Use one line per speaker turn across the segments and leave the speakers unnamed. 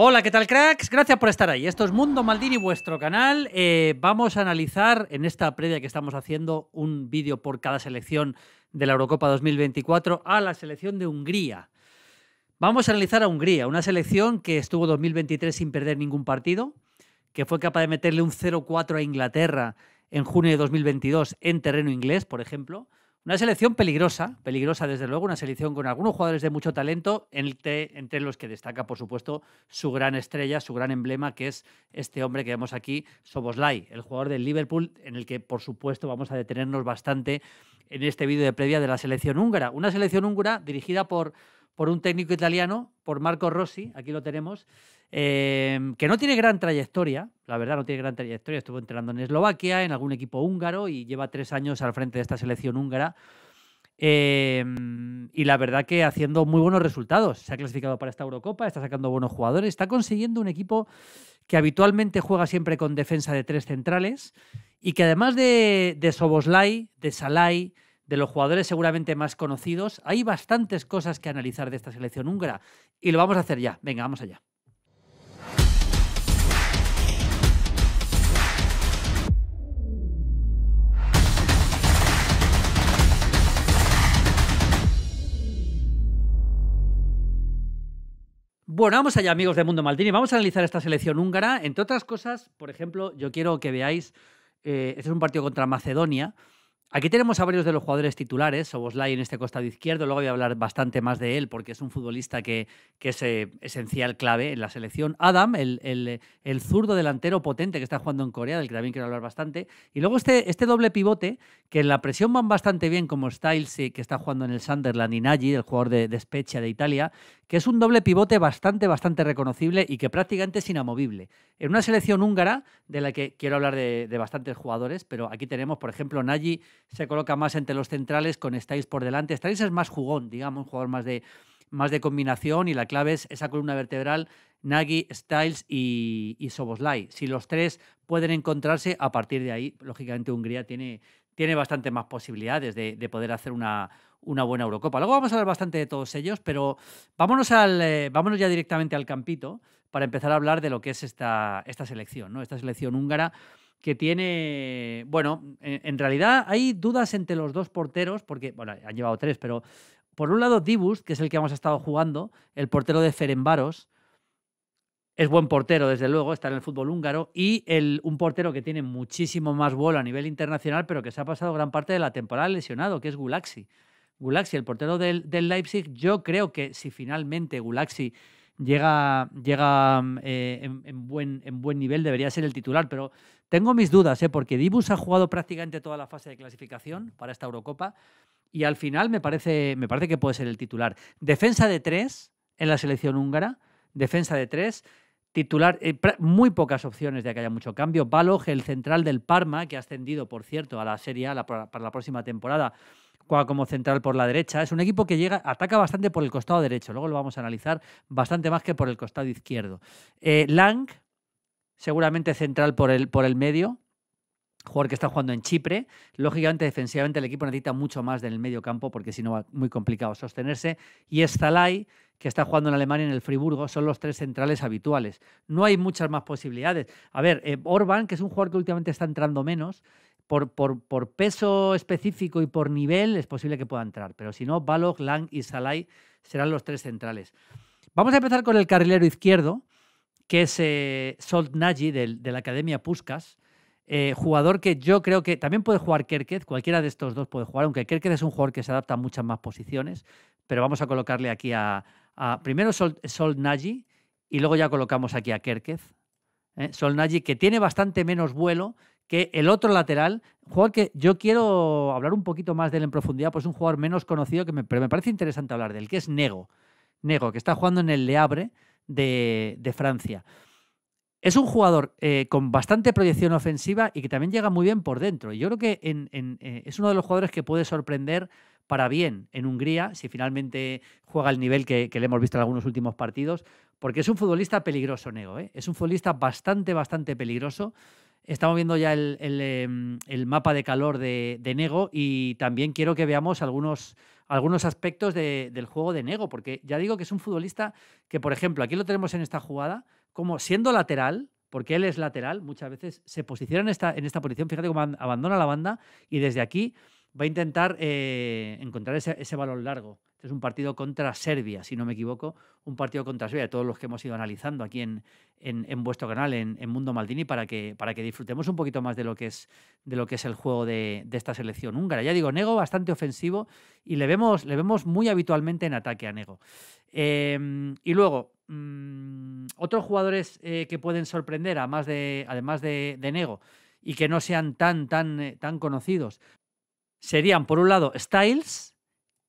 Hola, ¿qué tal cracks? Gracias por estar ahí. Esto es Mundo Maldini, vuestro canal. Eh, vamos a analizar en esta previa que estamos haciendo un vídeo por cada selección de la Eurocopa 2024 a la selección de Hungría. Vamos a analizar a Hungría, una selección que estuvo 2023 sin perder ningún partido, que fue capaz de meterle un 0-4 a Inglaterra en junio de 2022 en terreno inglés, por ejemplo, una selección peligrosa, peligrosa desde luego, una selección con algunos jugadores de mucho talento, entre, los que destaca, por supuesto, su gran estrella, su gran emblema, que es este hombre que vemos aquí, Soboslai, el jugador del Liverpool, en el que, por supuesto, vamos a detenernos bastante en este vídeo de previa de la selección húngara. Una selección húngara dirigida por, por un técnico italiano, por Marco Rossi, aquí lo tenemos, Em, que no tiene gran trayectoria, la verdad no tiene gran trayectoria, estuvo entrenando en Eslovaquia, en algún equipo húngaro y lleva tres años al frente de esta selección húngara. Em, y la verdad que haciendo muy buenos resultados. Se ha clasificado para esta Eurocopa, está sacando buenos jugadores, está consiguiendo un equipo que habitualmente juega siempre con defensa de tres centrales y que además de, de Soboslai, de Salai, de los jugadores seguramente más conocidos, hay bastantes cosas que analizar de esta selección húngara y lo vamos a hacer ya. Venga, vamos allá. Bueno, vamos allá, amigos de Mundo Maldini. Vamos a analizar esta selección húngara. Entre otras cosas, por ejemplo, yo quiero que veáis. Eh, este es un partido contra Macedonia. Aquí tenemos a varios de los jugadores titulares, Soboslai en este costado izquierdo, luego voy a hablar bastante más de él porque es un futbolista que, que es eh, esencial, clave en la selección. Adam, el, zurdo delantero potente que está jugando en Corea, del que también quiero hablar bastante. Y luego este, este doble pivote, que en la presión van bastante bien como Styles, eh, que está jugando en el Sunderland, y Nagy, el jugador de, de Spezia de Italia, que es un doble pivote bastante, bastante reconocible y que prácticamente es inamovible. En una selección húngara, de la que quiero hablar de, bastantes jugadores, pero aquí tenemos, por ejemplo, Nagy se coloca más entre los centrales con Styles por delante. Styles es más jugón, digamos, un jugador más de, más de combinación y la clave es esa columna vertebral Nagy, Styles y, y, Soboslai. Si los tres pueden encontrarse, a partir de ahí, lógicamente Hungría tiene, tiene bastante más posibilidades de, poder hacer una, buena Eurocopa. Luego vamos a hablar bastante de todos ellos, pero vámonos, al, eh, vámonos ya directamente al campito para empezar a hablar de lo que es esta, selección, ¿no? esta selección húngara que tiene, bueno, en, realidad hay dudas entre los dos porteros, porque, bueno, han llevado tres, pero por un lado Dibus, que es el que hemos estado jugando, el portero de Ferenbaros, es buen portero, desde luego, está en el fútbol húngaro. Y un portero que tiene muchísimo más vuelo a nivel internacional, pero que se ha pasado gran parte de la temporada lesionado, que es Gulaxi. Gulaxi, el portero del, Leipzig, yo creo que si finalmente Gulaxi llega, llega eh, en, buen, en buen nivel, debería ser el titular, pero tengo mis dudas, ¿eh? porque Dibus ha jugado prácticamente toda la fase de clasificación para esta Eurocopa y al final me parece, me parece que puede ser el titular. Defensa de tres en la selección húngara, defensa de tres. Titular, eh, muy pocas opciones de que haya mucho cambio. Balog, el central del Parma, que ha ascendido, por cierto, a la Serie A para la próxima temporada, juega como central por la derecha. Es un equipo que llega, ataca bastante por el costado derecho, luego lo vamos a analizar, bastante más que por el costado izquierdo. Eh, Lang, seguramente central por el, por el medio, jugador que está jugando en Chipre. Lógicamente, defensivamente, el equipo necesita mucho más del medio campo porque si no va muy complicado sostenerse. Y Estalay, que está jugando en Alemania en el Friburgo, son los tres centrales habituales. No hay muchas más posibilidades. A ver, eh, Orban, que es un jugador que últimamente está entrando menos, por, por, peso específico y por nivel es posible que pueda entrar, pero si no, Balog, Lang y Salai serán los tres centrales. Vamos a empezar con el carrilero izquierdo, que es eh, Nagy de, la Academia Puskas. Eh, jugador que yo creo que también puede jugar Kerkez, cualquiera de estos dos puede jugar, aunque Kerkez es un jugador que se adapta a muchas más posiciones, pero vamos a colocarle aquí a, primero Sol, Nagy y luego ya colocamos aquí a Kerkez. ¿eh? Sol Nagy, que tiene bastante menos vuelo que el otro lateral, jugador que yo quiero hablar un poquito más de él en profundidad, pues un jugador menos conocido, que pero me parece interesante hablar de él, que es Nego. Nego, que está jugando en el Le de, Francia. Es un jugador eh, con bastante proyección ofensiva y que también llega muy bien por dentro. y Yo creo que eh, es uno de los jugadores que puede sorprender para bien en Hungría, si finalmente juega el nivel que, le hemos visto en algunos últimos partidos, porque es un futbolista peligroso, Nego. ¿eh? es un futbolista bastante, bastante peligroso. Estamos viendo ya el, em, mapa de calor de, Nego y también quiero que veamos algunos, aspectos del juego de Nego, porque ya digo que es un futbolista que, por ejemplo, aquí lo tenemos en esta jugada, como siendo lateral, porque él es lateral, muchas veces se posiciona en esta, en esta posición, fíjate cómo abandona la banda y desde aquí va a intentar eh, encontrar ese, ese, balón largo. Este es un partido contra Serbia, si no me equivoco, un partido contra Serbia, todos los que hemos ido analizando aquí en, vuestro canal, en, Mundo Maldini, para que, disfrutemos un poquito más de lo que es, el juego de, esta selección húngara. Ya digo, Nego bastante ofensivo y le vemos, muy habitualmente en ataque a Nego. Em, y luego, mm, otros jugadores eh, que pueden sorprender, además de, además de, Nego y que no sean tan eh, conocidos serían, por un lado, Styles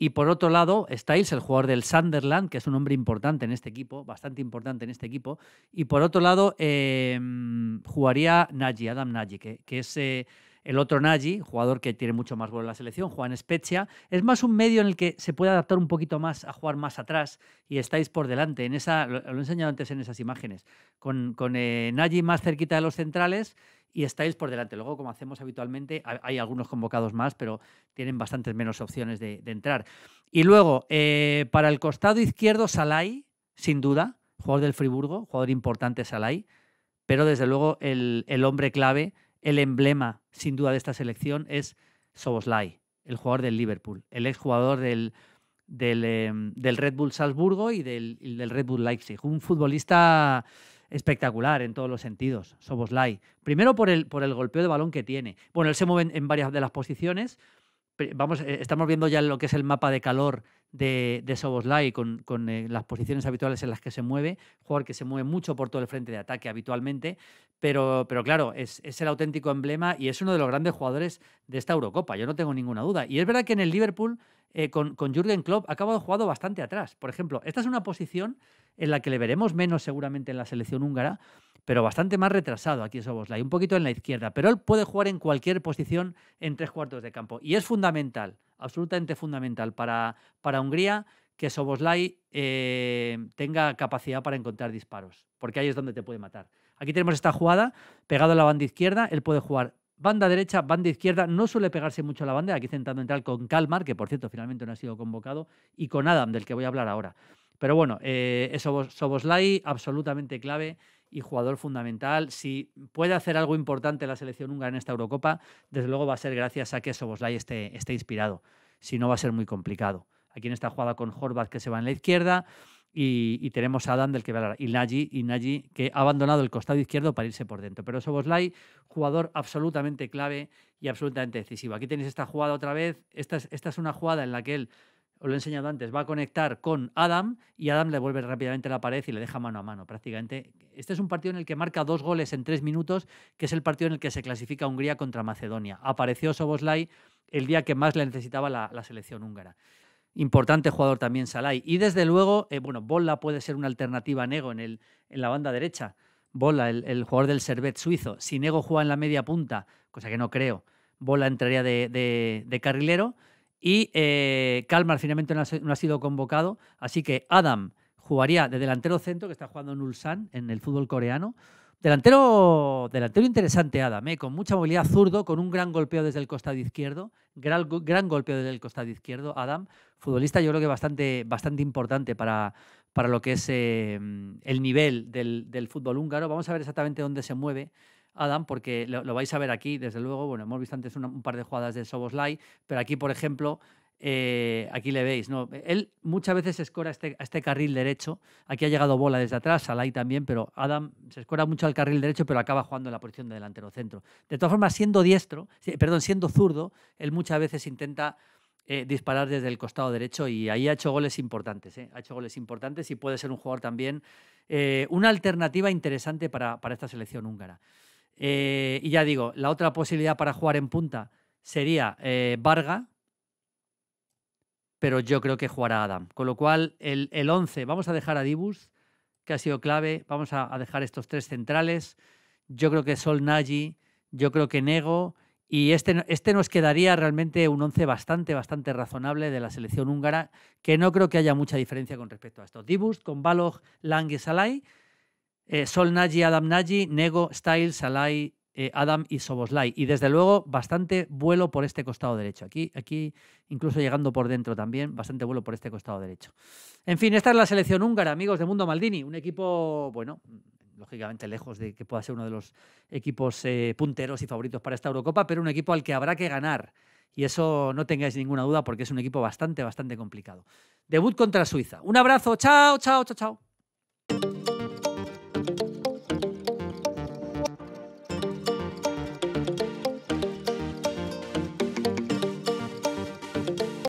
y por otro lado, Styles, el jugador del Sunderland, que es un hombre importante en este equipo, bastante importante en este equipo. Y por otro lado, em, jugaría Naji Adam Nagy, que, es eh, el otro Nagy, jugador que tiene mucho más gol en la selección, Juan en Spezia. Es más un medio en el que se puede adaptar un poquito más a jugar más atrás y estáis por delante. En esa, lo, he enseñado antes en esas imágenes, con, con eh, Nagy más cerquita de los centrales y estáis por delante. Luego, como hacemos habitualmente, hay algunos convocados más, pero tienen bastantes menos opciones de, entrar. Y luego, eh, para el costado izquierdo, Salai, sin duda, jugador del Friburgo, jugador importante Salai, pero desde luego el, hombre clave, el emblema, sin duda, de esta selección es Soboslai, el jugador del Liverpool, el exjugador del, del, em, del Red Bull Salzburgo y del, y del Red Bull Leipzig. Un futbolista espectacular en todos los sentidos, Soboslai. Primero por el, por el golpeo de balón que tiene. Bueno, él se mueve en, varias de las posiciones. Vamos, eh, estamos viendo ya lo que es el mapa de calor de, de Soboslai con, eh, las posiciones habituales en las que se mueve, jugador que se mueve mucho por todo el frente de ataque habitualmente, pero, pero claro, es, el auténtico emblema y es uno de los grandes jugadores de esta Eurocopa, yo no tengo ninguna duda. Y es verdad que en el Liverpool, eh, con, con Jürgen Klopp, ha acabado jugando bastante atrás. Por ejemplo, esta es una posición en la que le veremos menos seguramente en la selección húngara, pero bastante más retrasado aquí Soboslai, un poquito en la izquierda, pero él puede jugar en cualquier posición en tres cuartos de campo. Y es fundamental, absolutamente fundamental para, para Hungría que Soboslai eh, tenga capacidad para encontrar disparos, porque ahí es donde te puede matar. Aquí tenemos esta jugada, pegado a la banda izquierda, él puede jugar banda derecha, banda izquierda, no suele pegarse mucho a la banda, aquí intentando entrar con Kalmar, que por cierto finalmente no ha sido convocado, y con Adam, del que voy a hablar ahora. Pero bueno, eh, Soboslai absolutamente clave y jugador fundamental. Si puede hacer algo importante la selección húngara en esta Eurocopa, desde luego va a ser gracias a que Soboslai esté, inspirado. Si no, va a ser muy complicado. Aquí en esta jugada con Horvath que se va en la izquierda y, tenemos a Adam del que va a hablar, y Nagy, y Nagy que ha abandonado el costado izquierdo para irse por dentro. Pero Soboslai, jugador absolutamente clave y absolutamente decisivo. Aquí tenéis esta jugada otra vez. Esta esta es una jugada en la que él os lo he enseñado antes, va a conectar con Adam y Adam le vuelve rápidamente la pared y le deja mano a mano prácticamente. Este es un partido en el que marca dos goles en tres minutos, que es el partido en el que se clasifica Hungría contra Macedonia. Apareció Soboslai el día que más le necesitaba la, selección húngara. Importante jugador también Salai. Y desde luego, eh, bueno, Bolla puede ser una alternativa a Nego en, el, en la banda derecha. Bola el, jugador del Servet suizo. Si Nego juega en la media punta, cosa que no creo, Bola entraría de carrilero y Kalmar eh, finalmente no ha, sido convocado, así que Adam jugaría de delantero centro, que está jugando en Ulsan, en el fútbol coreano. Delantero, delantero interesante, Adam, eh, con mucha movilidad zurdo, con un gran golpeo desde el costado izquierdo. Gran, gran, golpeo desde el costado izquierdo, Adam. Futbolista, yo creo que bastante, bastante importante para, para lo que es eh, el nivel del, del, fútbol húngaro. Vamos a ver exactamente dónde se mueve Adam, porque lo, vais a ver aquí, desde luego. Bueno, hemos visto antes un, par de jugadas de Soboslai, pero aquí, por ejemplo, eh, aquí le veis, ¿no? Él muchas veces se escora este, a este carril derecho. Aquí ha llegado bola desde atrás, Lai también, pero Adam se escora mucho al carril derecho, pero acaba jugando en la posición de delantero centro. De todas formas, siendo diestro, perdón, siendo zurdo, él muchas veces intenta eh, disparar desde el costado derecho y ahí ha hecho goles importantes, ¿eh? ha hecho goles importantes y puede ser un jugador también, eh, una alternativa interesante para esta selección húngara. Eh, y ya digo, la otra posibilidad para jugar en punta sería eh, Varga, pero yo creo que jugará Adam. Con lo cual, el, once. 11, vamos a dejar a Dibus, que ha sido clave, vamos a, dejar estos tres centrales. Yo creo que Sol Nagy, yo creo que Nego, y este, este nos quedaría realmente un 11 bastante, bastante razonable de la selección húngara, que no creo que haya mucha diferencia con respecto a esto. Dibus con Balog, Lange y Salai. Eh, Sol Nagy, Adam Nagy, Nego, Style Salai, eh, Adam y Soboslai. Y desde luego, bastante vuelo por este costado derecho. Aquí, aquí, incluso llegando por dentro también, bastante vuelo por este costado derecho. En fin, esta es la selección húngara, amigos de Mundo Maldini. Un equipo, bueno, lógicamente lejos de que pueda ser uno de los equipos eh, punteros y favoritos para esta Eurocopa, pero un equipo al que habrá que ganar. Y eso no tengáis ninguna duda porque es un equipo bastante, bastante complicado. Debut contra Suiza. Un abrazo, chao, chao, chao, chao.